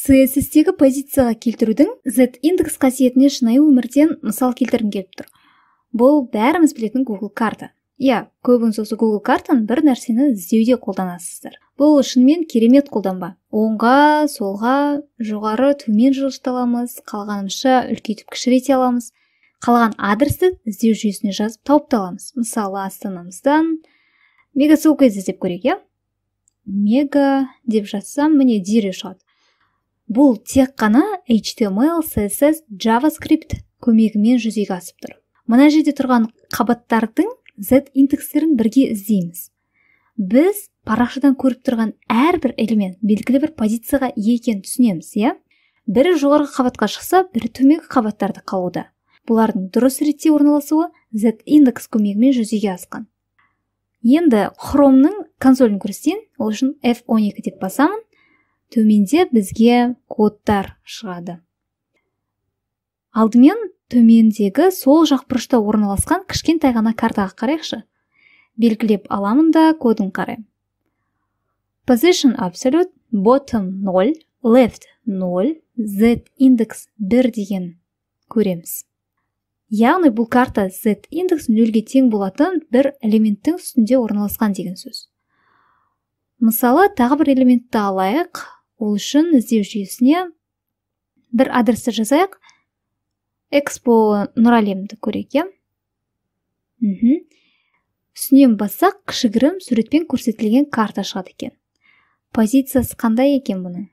CSS-тегі позицияға келтірудің Z индекс қасиетіне шынайы өмірден мысал келтіргім келіп тұр. Бұл бәріміз білетін Google карта. Иә, көбіңіз осы Google картаны бір нәрсені іздеуде қолданасыздар. Бұл шынымен керемет қолданба. Оңға, солға, жоғары, төмен жылжыталамыз, қалғанымша үлкейтіп кішірейте аламыз. Қалған адресті іздеу жүйесіне жазып тауып таламыз. Мысалы, астанамыздан мега іздеп көрейік, иә? Мега деп жазсам, міне дереу шығады бұл тек қана html css javascript көмегімен жүзеге асып тұр мына жерде тұрған қабаттардың z индекстерін бірге іздейміз біз парақшадан көріп тұрған әрбір элемент белгілі бір позицияға ие екенін түсінеміз иә бірі жоғарғы қабатқа шықса бірі төменгі қабаттарда қалуда бұлардың дұрыс ретте орналасуы z индекс көмегімен жүзеге асқан енді хромның консолін көрсетейін ол үшін f12 деп басамын төменде бізге кодтар шығады алдымен төмендегі сол жақ бұрышта орналасқан кішкентай ғана картаға қарайықшы белгілеп аламын да кодын қараймын position absolute bottom 0 left 0 z индекс 1 деген көреміз яғни бұл карта z индекс нөлге тең болатын бір элементтің үстінде орналасқан деген сөз мысалы тағы бір элементті алайық ол үшін іздеу жүйесіне бір адресті жазайық экспо нұр әлемді көрейік иә мхм үстінен бассақ кішігірім суретпен көрсетілген карта шығады екен позициясы қандай екен бұның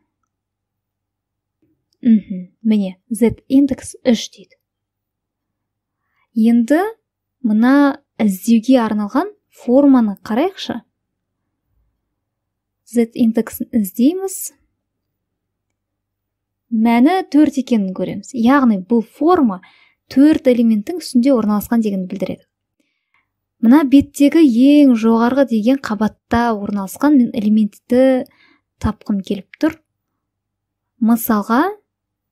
мхм міне z индекс үш дейді енді мына іздеуге арналған форманы қарайықшы z индексін іздейміз мәні төрт екенін көреміз яғни бұл форма төрт элементтің үстінде орналасқан дегенді білдіреді мына беттегі ең жоғарғы деген қабатта орналасқан мен элементті тапқым келіп тұр мысалға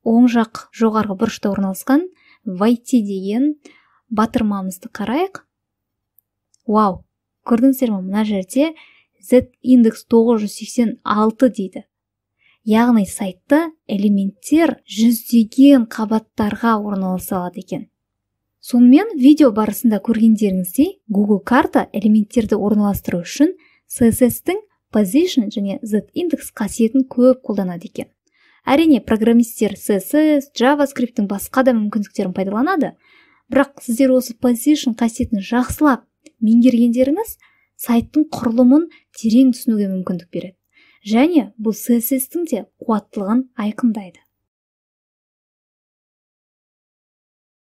оң жақ жоғарғы бұрышта орналасқан вайти деген батырмамызды қарайық вау көрдіңіздер ма, мына жерде z индекс 986 дейді яғни сайтты элементтер жүздеген қабаттарға орналаса алады екен сонымен видео барысында көргендеріңіздей google карта элементтерді орналастыру үшін css-тің position және z индекс қасиетін көп қолданады екен әрине программистер css javascript-тің басқа да мүмкіндіктерін пайдаланады бірақ сіздер осы position қасиетін жақсылап меңгергендеріңіз сайттың құрылымын терең түсінуге мүмкіндік береді және бұл сцстің де қуаттылығын айқындайды